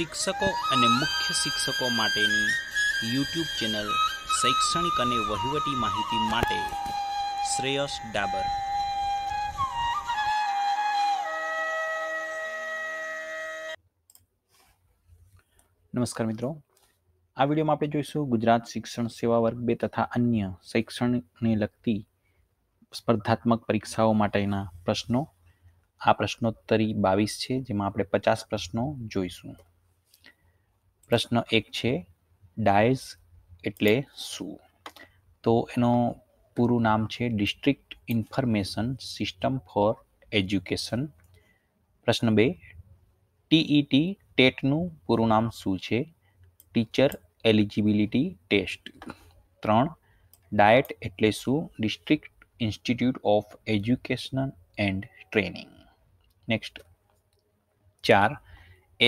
શિક્ષકો અને મુખ્ય શિક્ષકો માટેની યુટ્યુબ ચેનલ શૈક્ષણિક અને વહીવટી માહિતી માટે શ્રેયસ ડાબર નમસ્કાર મિત્રો આ વિડીયોમાં આપણે જોઈશું ગુજરાત શિક્ષણ સેવા વર્ગ બે તથા અન્ય શૈક્ષણિકને લગતી સ્પર્ધાત્મક પરીક્ષાઓ માટેના પ્રશ્નો આ પ્રશ્નોત્તરી બાવીસ છે જેમાં આપણે પચાસ પ્રશ્નો જોઈશું પ્રશ્ન એક છે ડાયઝ એટલે શું તો એનું પૂરું નામ છે district information system for education પ્રશ્ન બે ટીઈટી ટેટનું પૂરું નામ શું છે ટીચર એલિજિબિલિટી ટેસ્ટ ત્રણ ડાયટ એટલે શું district institute of educational and training next ચાર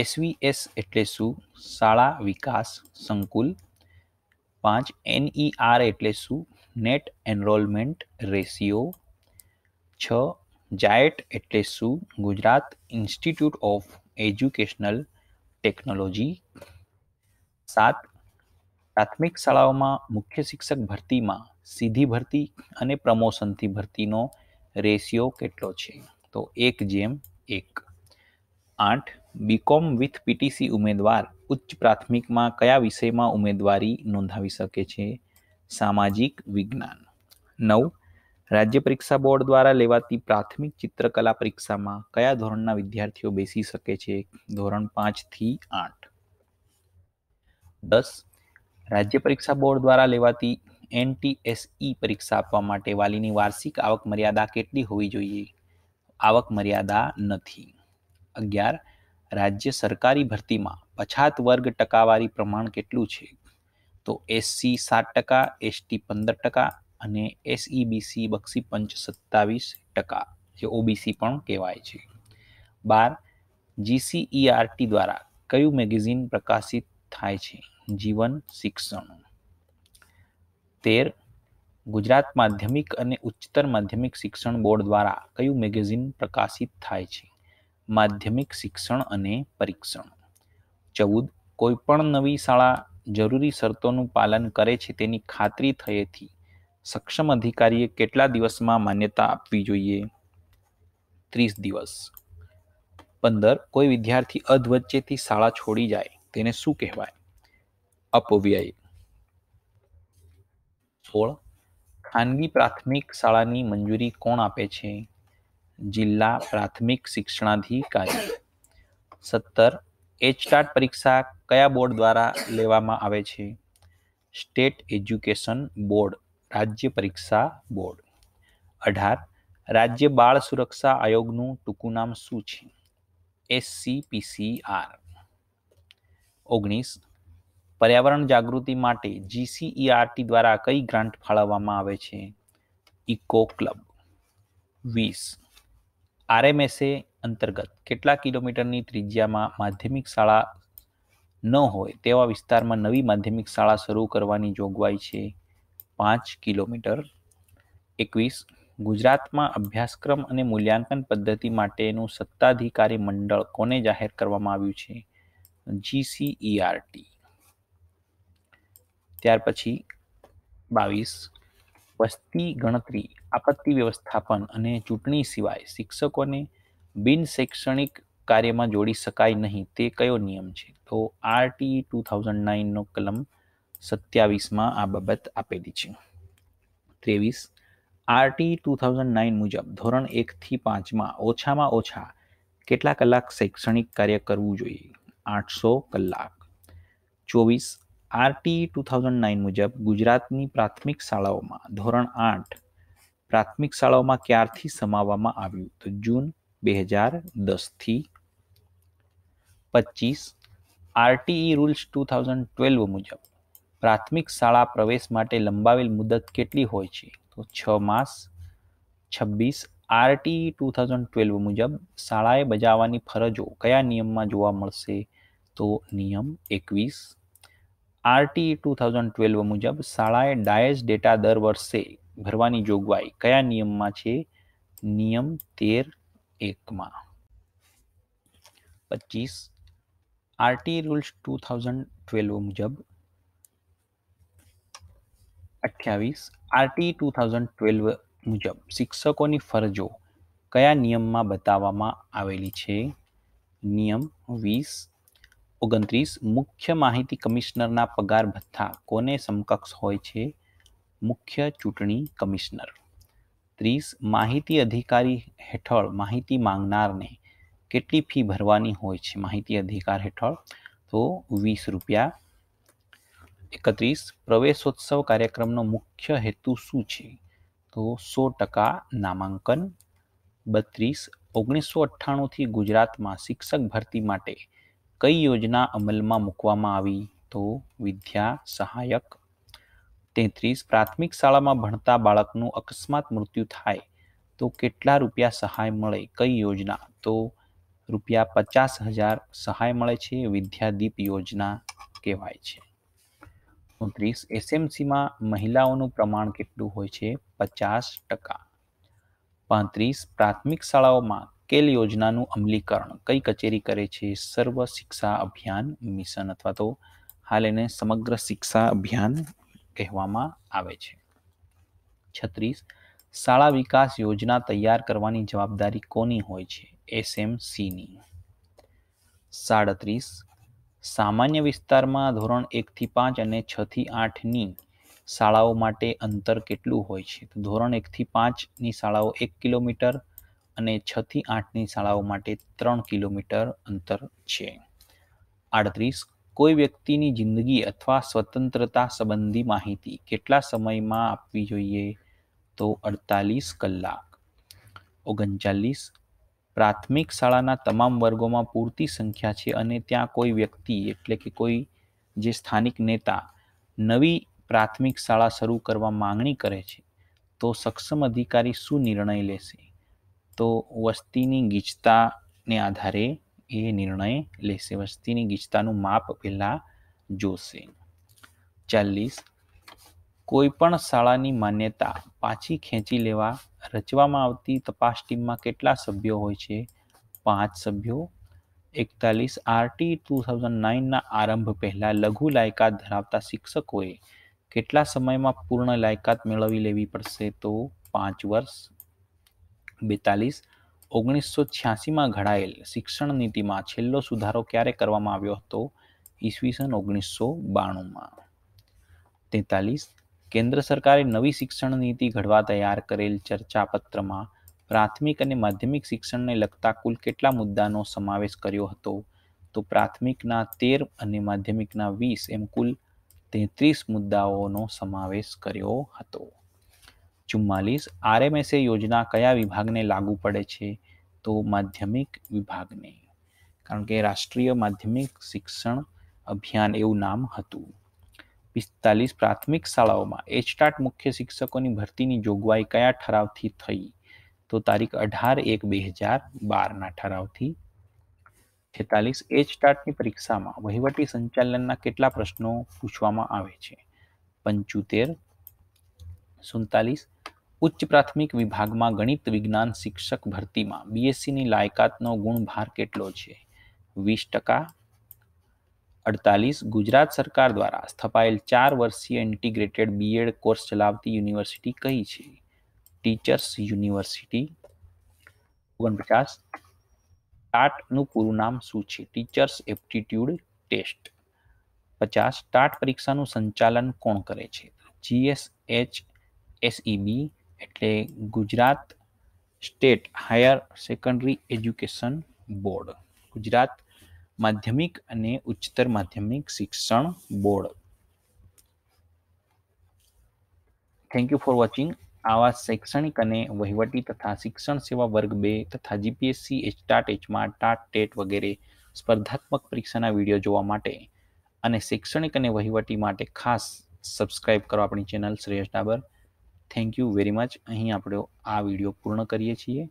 એસવીએસ એટલે શું શાળા વિકાસ સંકુલ પાંચ એનઈઆર એટલે શું નેટ એનરોલમેન્ટ રેશિયો છ જાયટ એટલે શું Gujarat institute of educational technology સાત પ્રાથમિક શાળાઓમાં મુખ્ય શિક્ષક ભરતીમાં સીધી ભરતી અને પ્રમોશનથી ભરતીનો રેશિયો કેટલો છે તો એક જેમ એક આઠ બીકોમ વિથ પીટીસી ઉમેદવાર ઉચ્ચ પ્રાથમિકમાં કયા વિષયમાં ઉમેદવારી નોંધાવી શકે છે સામાજિક વિજ્ઞાન નવ રાજ્ય પરીક્ષા બોર્ડ દ્વારા લેવાતી પ્રાથમિક ચિત્રકલા પરીક્ષામાં કયા ધોરણના વિદ્યાર્થીઓ બેસી શકે છે ધોરણ પાંચથી આઠ દસ રાજ્ય પરીક્ષા બોર્ડ દ્વારા લેવાતી એનટીએસઈ e પરીક્ષા આપવા માટે વાલીની વાર્ષિક આવક મર્યાદા કેટલી હોવી જોઈએ આવક મર્યાદા નથી અગિયાર રાજ્ય સરકારી ભરતીમાં પછાત વર્ગ ટકાવારી પ્રમાણ કેટલું છે તો એસસી સાત ટકા એસટી પંદર ટકા અને એસઈબીસી e બક્ષી પંચ સત્તાવીસ ટકા જે ઓબીસી પણ કહેવાય છે બાર જીસીઈઆરટી e દ્વારા કયું મેગેઝિન પ્રકાશિત થાય છે જીવન શિક્ષણ તેર ગુજરાત માધ્યમિક અને ઉચ્ચતર માધ્યમિક શિક્ષણ બોર્ડ દ્વારા કયું મેગેઝિન પ્રકાશિત થાય છે માધ્યમિક શિક્ષણ અને પરીક્ષણ ચૌદ કોઈપણ નવી શાળા જરૂરી શરતોનું પાલન કરે છે તેની ખાતરી થયેથી સક્ષમ અધિકારીએ કેટલા દિવસમાં માન્યતા આપવી જોઈએ ત્રીસ દિવસ પંદર કોઈ વિદ્યાર્થી અધવચ્ચેથી શાળા છોડી જાય તેને શું કહેવાય અપવ્યય સોળ ખાનગી પ્રાથમિક શાળાની મંજૂરી કોણ આપે છે જિલ્લા પ્રાથમિક શિક્ષણાધિકારી સત્તર એચટાટ પરીક્ષા કયા બોર્ડ દ્વારા લેવામાં આવે છે સ્ટેટ એજ્યુકેશન બોર્ડ રાજ્ય પરીક્ષા બોર્ડ અઢાર રાજ્ય બાળ સુરક્ષા આયોગનું ટૂંકું નામ શું છે એસસીપીસીઆર ઓગણીસ પર્યાવરણ જાગૃતિ માટે જીસીઈઆરટી e દ્વારા કઈ ગ્રાન્ટ ફાળવવામાં આવે છે ઇકો ક્લબ વીસ આરએમએસએ અંતર્ગત કેટલા કિલોમીટરની ત્રિજ્યામાં માધ્યમિક શાળા ન હોય તેવા વિસ્તારમાં નવી માધ્યમિક શાળા શરૂ કરવાની જોગવાઈ છે પાંચ કિલોમીટર એકવીસ ગુજરાતમાં અભ્યાસક્રમ અને મૂલ્યાંકન પદ્ધતિ માટેનું સત્તાધિકારી મંડળ કોને જાહેર કરવામાં આવ્યું છે જીસીઈઆરટી ત્યાર પછી બાવીસ વસ્તી ગણતરી આપત્તિ વ્યવસ્થાપન અને ચૂંટણી સિવાય શિક્ષકોને બિન શૈક્ષણિક કાર્યમાં જોડી શકાય નહીં તે કયો નિયમ છે તો આરટી ટુ થાઉઝન્ડ નાઇનનો કલમ સત્યાવીસમાં આ બાબત આપેલી છે ત્રેવીસ આરટી ટુ થાઉઝન્ડ નાઇન મુજબ ધોરણ એકથી પાંચમાં ઓછામાં ઓછા કેટલા કલાક શૈક્ષણિક કાર્ય કરવું જોઈએ આઠસો કલાક ચોવીસ આરટી ટુ થાઉઝન્ડ નાઇન મુજબ ગુજરાતની પ્રાથમિક શાળાઓમાં ધોરણ આઠ પ્રાથમિક શાળાઓમાં ક્યારથી સમાવવામાં આવ્યું તો જૂન બે હજાર દસથી પચીસ RTE rules two thousand twelve મુજબ પ્રાથમિક શાળા પ્રવેશ માટે લંબાવેલ મુદત કેટલી હોય છે તો છ માસ છવ્વીસ આરટીઈ ટુ થાઉઝન્ડ ટ્વેલ્વ મુજબ શાળાએ બજાવવાની ફરજો કયા નિયમમાં જોવા મળશે તો નિયમ એકવીસ આરટી ટુ થાઉઝન્ડ ટ્વેલ્વ મુજબ શાળાએ ડાયસ ડેટા દર વર્ષે ભરવાની જોગવાઈ કયા નિયમમાં છે નિયમ તેર એકમાં પચીસ RT rules two thousand twelve મુજબ અઠ્યાવીસ આરટી ટુ થાઉઝન્ડ ટ્વેલ્વ મુજબ શિક્ષકોની ફરજો કયા નિયમમાં બતાવવામાં આવેલી છે નિયમ વીસ ઓગણત્રીસ મુખ્ય માહિતી કમિશનરના પગાર ભથ્થા કોને સમકક્ષ હોય છે મુખ્ય ચૂંટણી કમિશનર ત્રીસ માહિતી અધિકારી હેઠળ માહિતી માંગનારને કેટલી ફી ભરવાની હોય છે માહિતી અધિકાર હેઠળ તો વીસ રૂપિયા એકત્રીસ પ્રવેશોત્સવ કાર્યક્રમનો મુખ્ય હેતુ શું છે તો સો ટકા નામાંકન બત્રીસ ઓગણીસો અઠ્ઠાણુંથી ગુજરાતમાં શિક્ષક ભરતી માટે કઈ યોજના અમલમાં મૂકવામાં આવી તો વિદ્યા સહાયક તેત્રીસ પ્રાથમિક શાળામાં ભણતા બાળકનું અકસ્માત મૃત્યુ થાય તો કેટલા રૂપિયા સહાય મળે કઈ યોજના તો રૂપિયા પચાસ હજાર સહાય મળે છે વિદ્યાદીપ યોજના કહેવાય છે ઓગણત્રીસ એસએમસીમાં મહિલાઓનું પ્રમાણ કેટલું હોય છે પચાસ ટકા પાંત્રીસ પ્રાથમિક શાળાઓમાં સ્કેલ યોજનાનું અમલીકરણ કઈ કચેરી કરે છે સર્વ શિક્ષા અભિયાન મિશન અથવા તો હાલ એને સમગ્ર શિક્ષા અભિયાન કહેવામાં આવે છે છત્રીસ શાળા વિકાસ યોજના તૈયાર કરવાની જવાબદારી કોની હોય છે એસએમસીની સાડત્રીસ સામાન્ય વિસ્તારમાં ધોરણ એકથી પાંચ અને છથી આઠની શાળાઓ માટે અંતર કેટલું હોય છે તો ધોરણ એકથી પાંચની શાળાઓ એક કિલોમીટર અને છથી આઠની શાળાઓ માટે ત્રણ કિલોમીટર અંતર છે આડત્રીસ કોઈ વ્યક્તિની જિંદગી અથવા સ્વતંત્રતા સંબંધી માહિતી કેટલા સમયમાં આપવી જોઈએ તો અડતાલીસ કલાક ઓગણચાલીસ પ્રાથમિક શાળાના તમામ વર્ગોમાં પૂરતી સંખ્યા છે અને ત્યાં કોઈ વ્યક્તિ એટલે કે કોઈ જે સ્થાનિક નેતા નવી પ્રાથમિક શાળા શરૂ કરવા માંગણી કરે છે તો સક્ષમ અધિકારી શું નિર્ણય લેશે તો વસ્તીની ગીચતાને આધારે એ નિર્ણય લેશે વસ્તીની ગીચતાનું માપ પહેલાં જોશે ચાલીસ કોઈપણ શાળાની માન્યતા પાછી ખેંચી લેવા રચવામાં આવતી તપાસ ટીમમાં કેટલા સભ્યો હોય છે પાંચ સભ્યો એકતાલીસ આરટી ટુ થાઉઝન્ડ નાઇનના આરંભ પહેલાં લઘુ લાયકાત ધરાવતા શિક્ષકોએ કેટલા સમયમાં પૂર્ણ લાયકાત મેળવી લેવી પડશે તો પાંચ વર્ષ બેતાલીસ ઓગણીસો છ્યાસીમાં ઘડાયેલ શિક્ષણ નીતિમાં છેલ્લો સુધારો ક્યારે કરવામાં આવ્યો હતો ઈસવીસન ઓગણીસો બાણુંમાં તેતાલીસ કેન્દ્ર સરકારે નવી શિક્ષણ નીતિ ઘડવા તૈયાર કરેલ ચર્ચાપત્રમાં પ્રાથમિક અને માધ્યમિક શિક્ષણને લગતા કુલ કેટલા મુદ્દાનો સમાવેશ કર્યો હતો તો પ્રાથમિકના તેર અને માધ્યમિકના વીસ એમ કુલ તેત્રીસ મુદ્દાઓનો સમાવેશ કર્યો હતો ચુમ્માલીસ આરએમએસએ યોજના કયા વિભાગને લાગુ પડે છે તો માધ્યમિક વિભાગને કારણ કે રાષ્ટ્રીય માધ્યમિક શિક્ષણ અભિયાન એવું નામ હતું પિસ્તાલીસ પ્રાથમિક શાળાઓમાં એચટાટ મુખ્ય શિક્ષકોની ભરતીની જોગવાઈ કયા ઠરાવથી થઈ તો તારીખ અઢાર એક બે હજાર બારના ઠરાવથી છેતાલીસ એચટાટની પરીક્ષામાં વહીવટી સંચાલનના કેટલા પ્રશ્નો પૂછવામાં આવે છે પંચોતેર સુડતાલીસ ઉચ્ચ પ્રાથમિક વિભાગમાં ગણિત વિજ્ઞાન શિક્ષક ભરતીમાં બીએસસીની લાયકાતનો ગુણભાર કેટલો છે વીસ ટકા અડતાલીસ ગુજરાત સરકાર દ્વારા સ્થપાયેલ ચાર વર્ષીય ઇન્ટિગ્રેટેડ બીએડ કોર્સ ચલાવતી યુનિવર્સિટી કઈ છે ટીચર્સ યુનિવર્સિટી ઓગણપચાસ ટાટનું પૂરું નામ શું છે ટીચર્સ એપ્ટિટ્યુડ ટેસ્ટ પચાસ ટાટ પરીક્ષાનું સંચાલન કોણ કરે છે જીએસએચ એસઈબી e એટલે Gujarat state higher secondary education board Gujarat માધ્યમિક અને ઉચ્ચતર માધ્યમિક શિક્ષણ board thank you for watching આવા શૈક્ષણિક અને વહીવટી તથા શિક્ષણ સેવા વર્ગ બે તથા જીપીએસસી એચટાટ એચમાં ટાટ ટેટ વગેરે સ્પર્ધાત્મક પરીક્ષાના વિડીયો જોવા માટે અને શૈક્ષણિક અને વહીવટી માટે ખાસ સબસ્ક્રાઇબ કરો આપણી channel Shreyas Dabar thank you very much અહીં આપણે આ વિડીયો પૂર્ણ કરીએ છીએ